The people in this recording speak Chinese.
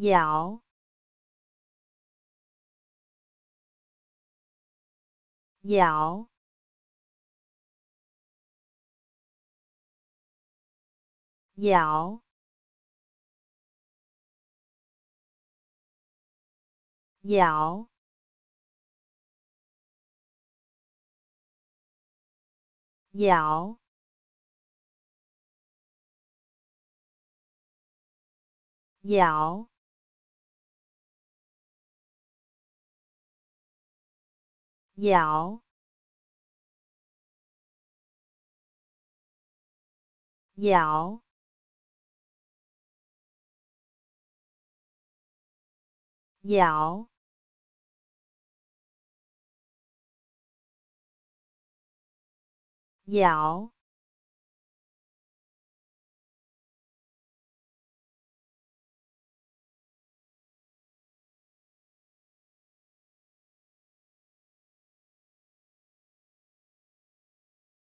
咬，咬，咬，咬，咬，咬。咬，咬，咬，咬。